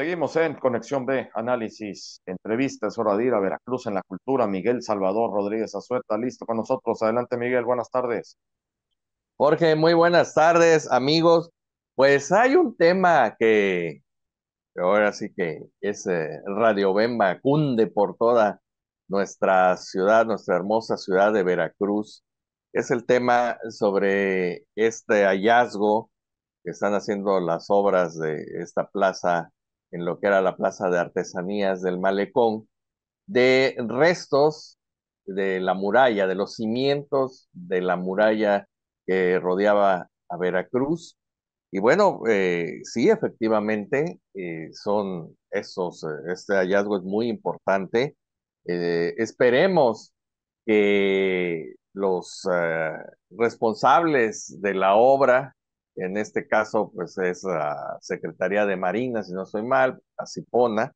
Seguimos en Conexión B, análisis, entrevistas, hora de ir a Veracruz en la cultura. Miguel Salvador Rodríguez Azueta, listo con nosotros. Adelante, Miguel, buenas tardes. Jorge, muy buenas tardes, amigos. Pues hay un tema que ahora sí que es eh, Radio Bemba, cunde por toda nuestra ciudad, nuestra hermosa ciudad de Veracruz. Es el tema sobre este hallazgo que están haciendo las obras de esta plaza en lo que era la Plaza de Artesanías del Malecón, de restos de la muralla, de los cimientos de la muralla que rodeaba a Veracruz. Y bueno, eh, sí, efectivamente, eh, son esos, eh, este hallazgo es muy importante. esperemos que los responsables de la obra en este caso pues es la Secretaría de Marina, si no soy mal, a Cipona,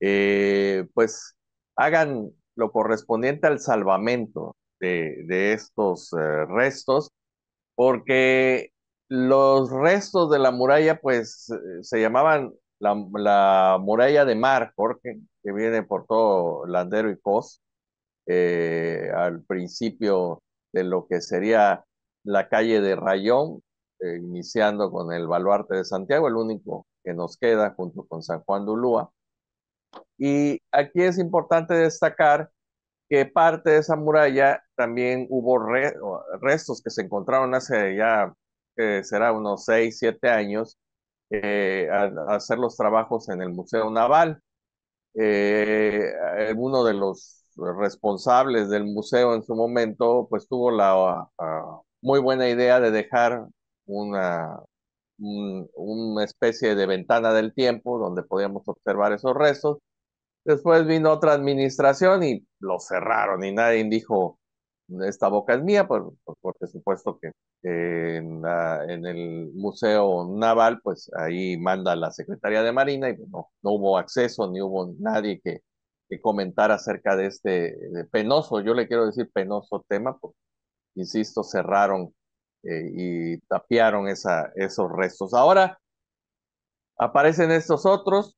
eh, pues hagan lo correspondiente al salvamento de, estos eh, restos, porque los restos de la muralla pues eh, se llamaban la, muralla de mar, Jorge, que viene por todo Landero y Cos, al principio de lo que sería la calle de Rayón, eh, iniciando con el baluarte de Santiago, el único que nos queda junto con San Juan de Ulúa. Y aquí es importante destacar que parte de esa muralla también hubo restos que se encontraron hace ya, será unos seis, siete años, eh, hacer los trabajos en el Museo Naval. Eh, uno de los responsables del museo en su momento, pues tuvo la muy buena idea de dejar una, una especie de ventana del tiempo donde podíamos observar esos restos. Después vino otra administración y lo cerraron y nadie dijo, esta boca es mía, por, porque supuesto que eh, en, el Museo Naval, pues ahí manda la Secretaría de Marina y pues, no, no hubo acceso ni hubo nadie que, que comentara acerca de este penoso, yo le quiero decir penoso tema, insisto, cerraron eh, y tapiaron esa, esos restos. Ahora aparecen estos otros,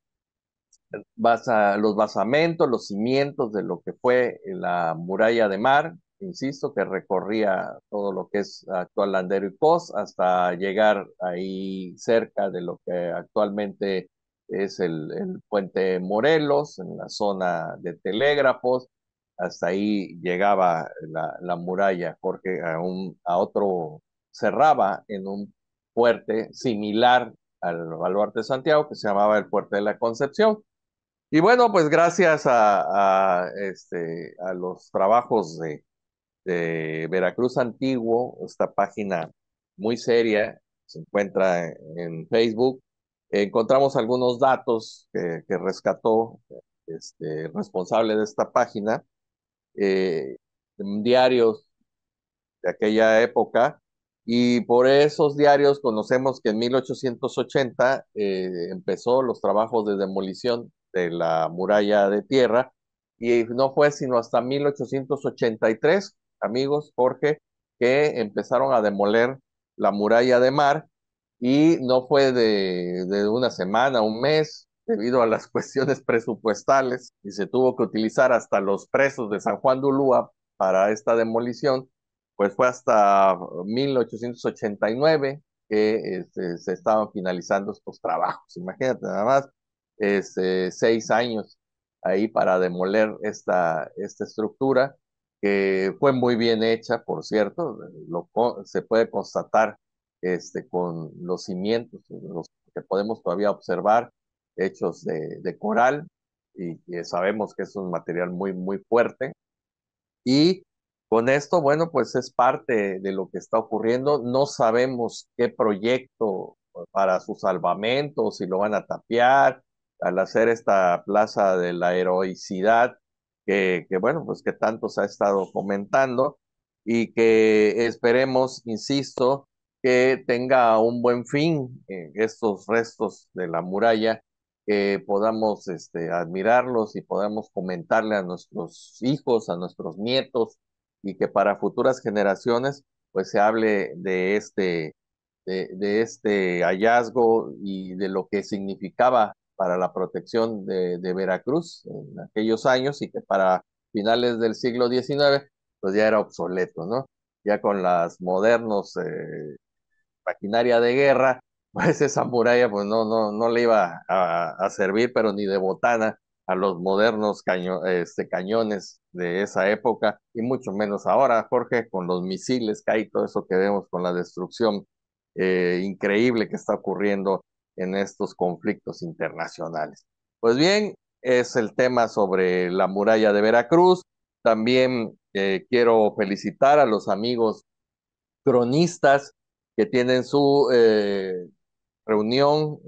los basamentos, los cimientos de lo que fue la muralla de mar, insisto, que recorría todo lo que es actual Landero y Cos hasta llegar ahí cerca de lo que actualmente es el, puente Morelos, en la zona de telégrafos, hasta ahí llegaba la, muralla, porque a, un, a otro cerraba en un fuerte similar al baluarte de Santiago, que se llamaba el Fuerte de la Concepción. Y bueno, pues gracias a, este, a los trabajos de, de, Veracruz Antiguo, esta página muy seria, se encuentra en Facebook, encontramos algunos datos que, rescató este, responsable de esta página, eh, diarios de aquella época, y por esos diarios conocemos que en 1880 eh, empezó los trabajos de demolición de la muralla de tierra y no fue sino hasta 1883, amigos, Jorge, que empezaron a demoler la muralla de mar y no fue de, una semana, un mes, debido a las cuestiones presupuestales y se tuvo que utilizar hasta los presos de San Juan de Ulúa para esta demolición pues fue hasta 1889 que este, se estaban finalizando estos trabajos. Imagínate nada más, este, seis años ahí para demoler esta, esta estructura, que fue muy bien hecha, por cierto, lo, se puede constatar este, con los cimientos los que podemos todavía observar, hechos de, coral, y, y sabemos que es un material muy, muy fuerte. Y con esto, bueno, pues es parte de lo que está ocurriendo. No sabemos qué proyecto para su salvamento, si lo van a tapiar, al hacer esta plaza de la heroicidad, que, bueno, pues que tanto se ha estado comentando y que esperemos, insisto, que tenga un buen fin estos restos de la muralla, que podamos este, admirarlos y podamos comentarle a nuestros hijos, a nuestros nietos, y que para futuras generaciones pues se hable de este, de, este hallazgo y de lo que significaba para la protección de, Veracruz en aquellos años y que para finales del siglo XIX pues ya era obsoleto, ¿no? Ya con las modernos eh, maquinaria de guerra, pues esa muralla pues no, no, no le iba a servir, pero ni de botana a los modernos este, cañones de esa época y mucho menos ahora, Jorge, con los misiles que hay, todo eso que vemos con la destrucción eh, increíble que está ocurriendo en estos conflictos internacionales. Pues bien, es el tema sobre la muralla de Veracruz. También eh, quiero felicitar a los amigos cronistas que tienen su eh, reunión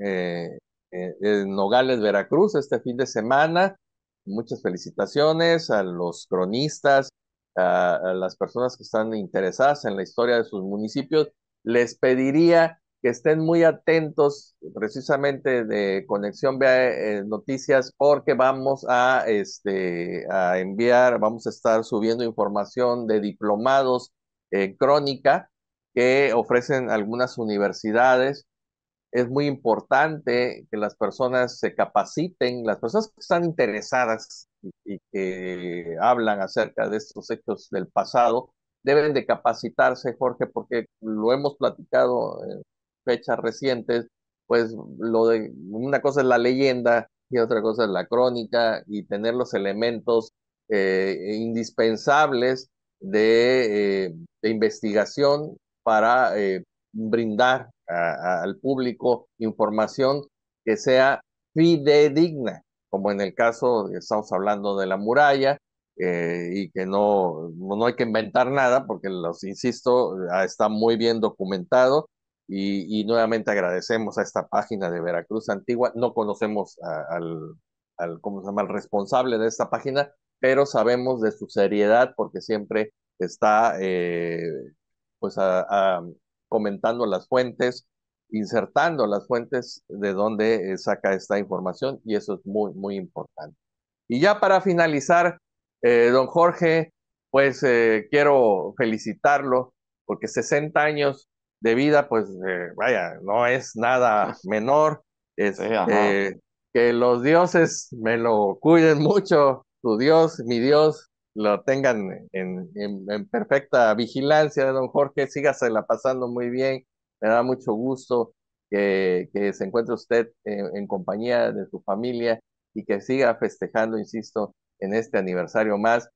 en eh, Nogales, Veracruz, este fin de semana. Muchas felicitaciones a los cronistas, a, las personas que están interesadas en la historia de sus municipios. Les pediría que estén muy atentos precisamente de Conexión Vea e, eh, Noticias porque vamos a, este, a enviar, vamos a estar subiendo información de diplomados en crónica que ofrecen algunas universidades es muy importante que las personas se capaciten, las personas que están interesadas y, que hablan acerca de estos hechos del pasado, deben de capacitarse, Jorge, porque lo hemos platicado en fechas recientes, pues lo de una cosa es la leyenda y otra cosa es la crónica y tener los elementos eh, indispensables eh, de, investigación para eh, brindar al público información que sea fidedigna, como en el caso, estamos hablando de la muralla, eh, y que no, no hay que inventar nada, porque los insisto, está muy bien documentado. Y, nuevamente agradecemos a esta página de Veracruz Antigua. No conocemos al, al, ¿cómo llama?, responsable de esta página, pero sabemos de su seriedad porque siempre está eh, pues a, comentando las fuentes, insertando las fuentes de dónde eh, saca esta información y eso es muy, muy importante. Y ya para finalizar, eh, don Jorge, pues eh, quiero felicitarlo porque 60 años de vida, pues vaya, no es nada menor. que los dioses me lo cuiden mucho, tu Dios, mi Dios, lo tengan en, perfecta vigilancia, don Jorge, la pasando muy bien, me da mucho gusto que, que se encuentre usted en, compañía de su familia y que siga festejando, insisto, en este aniversario más,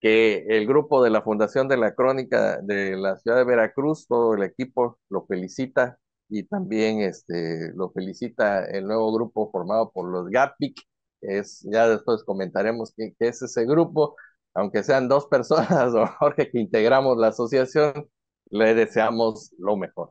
que el grupo de la Fundación de la Crónica de la Ciudad de Veracruz, todo el equipo lo felicita y también este, lo felicita el nuevo grupo formado por los GAPIC, es, ya después comentaremos qué, qué es ese grupo, aunque sean dos personas, don Jorge, que integramos la asociación, le deseamos lo mejor.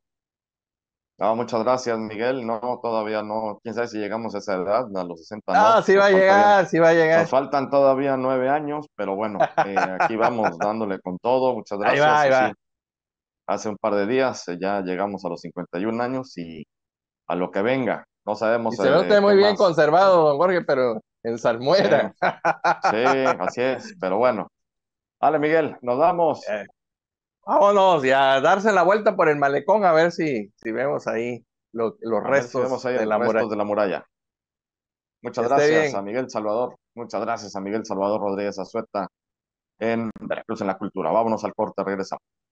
No, muchas gracias, Miguel. No, todavía no. Quién sabe si llegamos a esa edad, a los 60. años. no sí va a llegar, sí va a llegar. Nos faltan todavía nueve años, pero bueno, eh, aquí vamos dándole con todo. Muchas gracias. Ahí va, ahí va. hace un par de días eh, ya llegamos a los 51 años y a lo que venga. No sabemos. Y se ve eh, muy bien conservado, don Jorge, pero en Salmuera. Sí. así es, pero bueno. Vale, Miguel, nos damos eh, vámonos, y a darse la vuelta por el malecón a ver si, si vemos ahí los restos, de, la muralla. Muchas gracias a Miguel Salvador. Muchas gracias a Miguel Salvador Rodríguez Azueta en Veracruz en la Cultura. Vámonos al corte, regresamos.